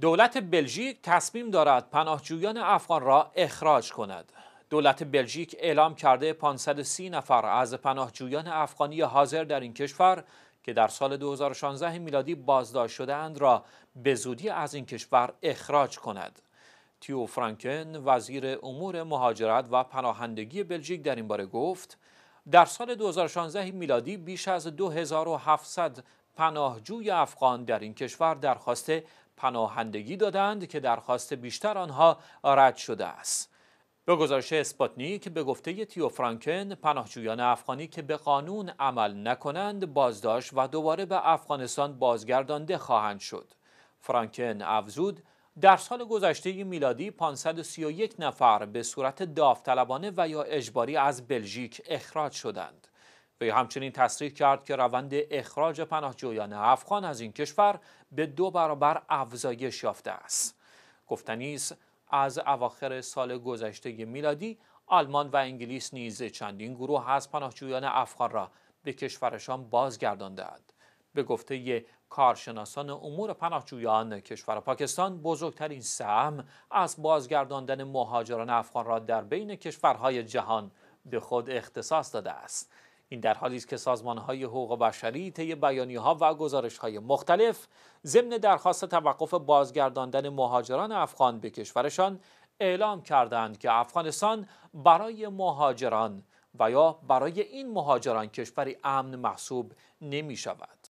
دولت بلژیک تصمیم دارد پناهجویان افغان را اخراج کند. دولت بلژیک اعلام کرده 530 نفر از پناهجویان افغانی حاضر در این کشور که در سال 2016 میلادی بازداشت شده اند را به زودی از این کشور اخراج کند. تیو فرانکن وزیر امور مهاجرت و پناهندگی بلژیک در این باره گفت در سال 2016 میلادی بیش از 2700 پناهجوی افغان در این کشور درخواست پناهندگی دادند که درخواست بیشتر آنها رد شده است. به گزارش اسپاتنیک به گفته تیو فرانکن پناهجویان افغانی که به قانون عمل نکنند بازداشت و دوباره به افغانستان بازگردانده خواهند شد. فرانکن افزود در سال گذشته میلادی 531 نفر به صورت داوطلبانه و یا اجباری از بلژیک اخراج شدند. وی همچنین تصریح کرد که روند اخراج پناهجویان افغان از این کشور به دو برابر افزایش یافته است گفتنی از اواخر سال گذشته میلادی آلمان و انگلیس نیز چندین گروه از پناهجویان افغان را به کشورشان بازگرداندند به گفته کارشناسان امور پناهجویان کشور پاکستان بزرگترین سهم از بازگرداندن مهاجران افغان را در بین کشورهای جهان به خود اختصاص داده است این در حالی است که های حقوق بشری طی ها و های مختلف ضمن درخواست توقف بازگرداندن مهاجران افغان به کشورشان اعلام کردند که افغانستان برای مهاجران و یا برای این مهاجران کشوری امن محسوب نمی شود.